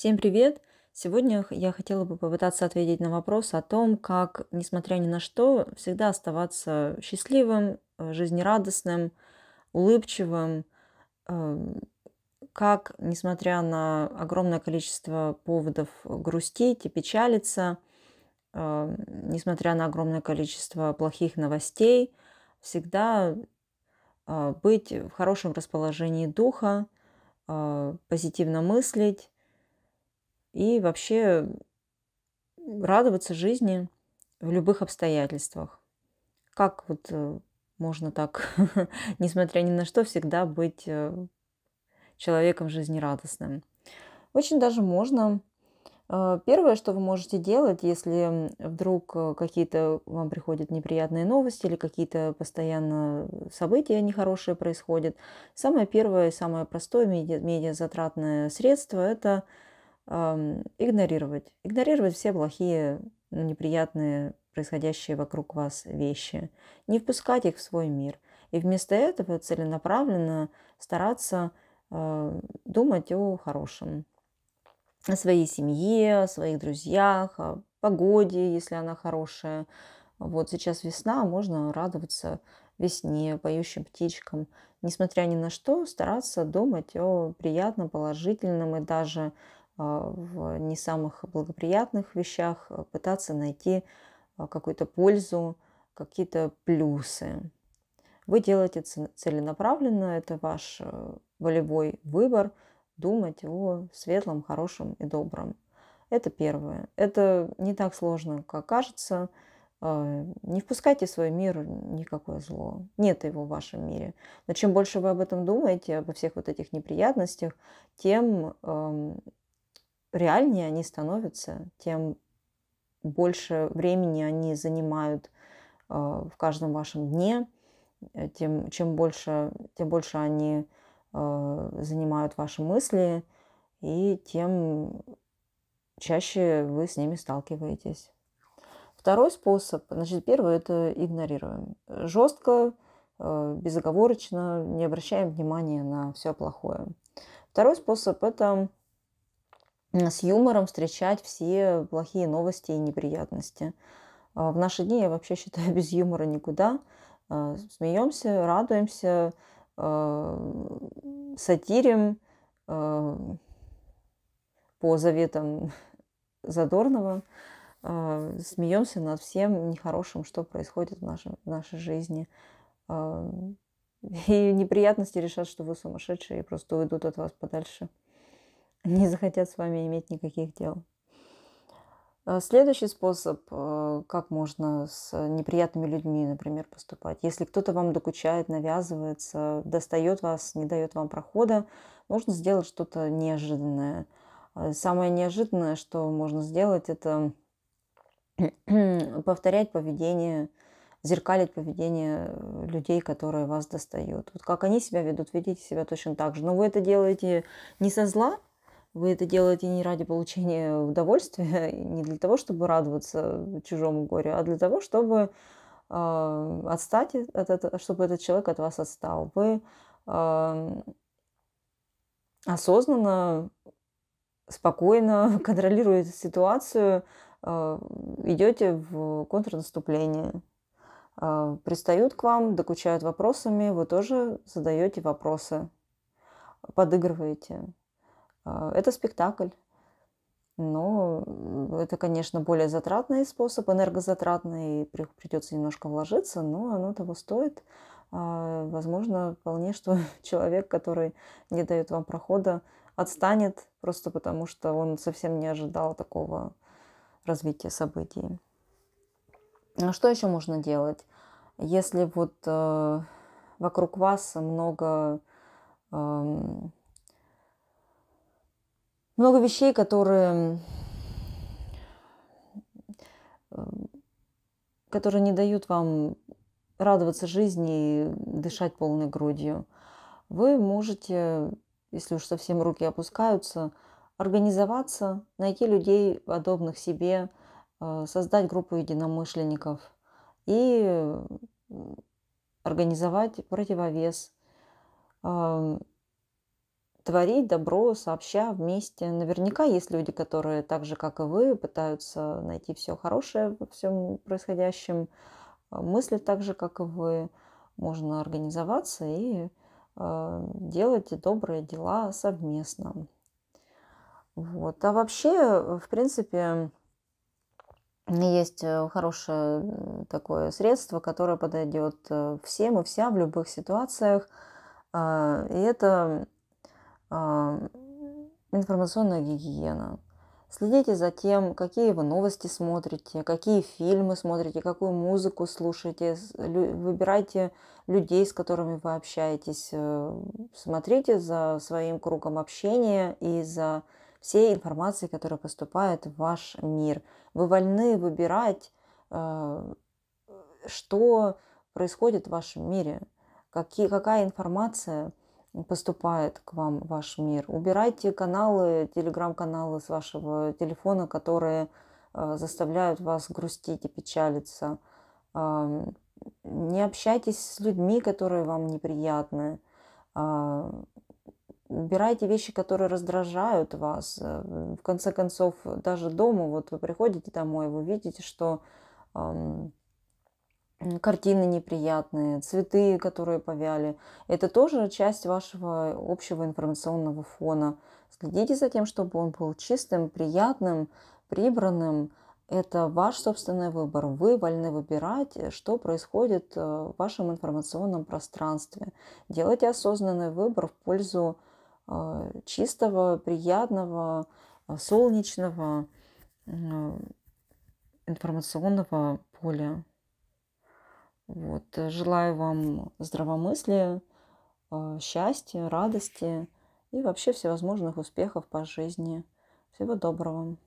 Всем привет! Сегодня я хотела бы попытаться ответить на вопрос о том, как, несмотря ни на что, всегда оставаться счастливым, э, жизнерадостным, улыбчивым, э, как, несмотря на огромное количество поводов грустить и печалиться, э, несмотря на огромное количество плохих новостей, всегда быть в хорошем расположении духа, позитивно мыслить, и вообще радоваться жизни в любых обстоятельствах. Как вот э, можно так, несмотря ни на что, всегда быть э, человеком жизнерадостным? Очень даже можно. Э, первое, что вы можете делать, если вдруг какие-то вам приходят неприятные новости или какие-то постоянно события нехорошие происходят, самое первое и самое простое медиазатратное средство – это – игнорировать. Игнорировать все плохие, ну, неприятные, происходящие вокруг вас вещи. Не впускать их в свой мир. И вместо этого целенаправленно стараться а, думать о хорошем. О своей семье, о своих друзьях, о погоде, если она хорошая. Вот сейчас весна, можно радоваться весне, поющим птичкам. Несмотря ни на что, стараться думать о приятном, положительном и даже а, в не самых благоприятных вещах, а, пытаться найти а, какую-то пользу, какие-то плюсы. Вы делаете целенаправленно, это ваш волевой выбор думать о светлом, хорошем и добром. Это первое. Это не так сложно, как кажется. Не впускайте в свой мир никакое зло. Нет его в вашем мире. Но чем больше вы об этом думаете, обо всех вот этих неприятностях, тем реальнее они становятся, тем больше времени они занимают э, в каждом вашем дне, э, тем чем больше, тем больше они э, занимают ваши мысли, и тем чаще вы с ними сталкиваетесь. Второй способ, значит, первый это игнорируем. Жестко, безоговорочно, не обращаем внимания на все плохое. Второй способ это с юмором встречать все плохие новости и неприятности. А в наши дни я вообще считаю без юмора никуда. А, смеемся, радуемся, а, сатирим по заветам Задорнова. Смеемся над всем нехорошим, что происходит в, нашем, в нашей жизни. И неприятности решат, что вы сумасшедшие и просто уйдут от вас подальше. не захотят с вами иметь никаких дел. А следующий способ, э, как можно с неприятными людьми, например, поступать. Если кто-то вам докучает, навязывается, достает вас, не дает вам прохода, можно сделать что-то неожиданное. А самое неожиданное, что можно сделать, это повторять поведение, зеркалить поведение э, людей, которые вас достают. Вот как они себя ведут, ведите себя точно так же. Но вы это делаете не со зла, вы это делаете не ради получения удовольствия, не для того, чтобы радоваться чужому горю, а для того, чтобы э, отстать от этого, чтобы этот человек от вас отстал. Вы э, осознанно, спокойно контролируете ситуацию, э, идете в контрнаступление а, пристают к вам, докучают вопросами, вы тоже задаете вопросы, подыгрываете. А, это спектакль. Но это, конечно, более затратный способ, энергозатратный, придется немножко вложиться, но оно того стоит. А, возможно, вполне, что человек, который не дает вам прохода, отстанет просто потому, что он совсем не ожидал такого развития событий. А что еще можно делать? Если вот э, вокруг вас много э, много вещей, которые, которые не дают вам радоваться жизни и дышать полной грудью. Вы можете, если уж совсем руки опускаются, организоваться, найти людей, подобных себе, э, создать группу единомышленников и э, организовать противовес, творить добро сообща вместе. Наверняка есть люди, которые так же, как и вы, пытаются найти все хорошее во всем происходящем, а, мыслят так же, как и вы. Можно организоваться и э, делать добрые дела совместно. Вот. А вообще, в принципе, есть э, хорошее такое средство, которое подойдет э, всем и вся в любых ситуациях. А, и это а, информационная гигиена. Следите за тем, какие вы новости смотрите, какие фильмы смотрите, какую музыку слушаете, выбирайте людей, с которыми вы общаетесь, э, смотрите за своим кругом общения и за всей информацией, которая поступает в ваш мир. Вы вольны выбирать, э, что происходит в вашем мире, какие, какая информация – поступает к вам ваш мир. Убирайте каналы, телеграм-каналы с вашего телефона, которые э, заставляют вас грустить и печалиться. Не общайтесь с людьми, которые вам неприятны. А, убирайте вещи, которые раздражают вас. Э, в конце концов, даже дома, вот вы приходите домой, вы видите, что картины неприятные, цветы, которые повяли. Это тоже часть вашего общего информационного фона. Следите за тем, чтобы он был чистым, приятным, прибранным. Это ваш собственный выбор. Вы вольны выбирать, э, что происходит э, в вашем информационном пространстве. Делайте осознанный выбор в пользу э, чистого, приятного, солнечного информационного поля. Вот. Э, желаю вам здравомыслия, э, счастья, радости и вообще всевозможных успехов по жизни. Всего доброго!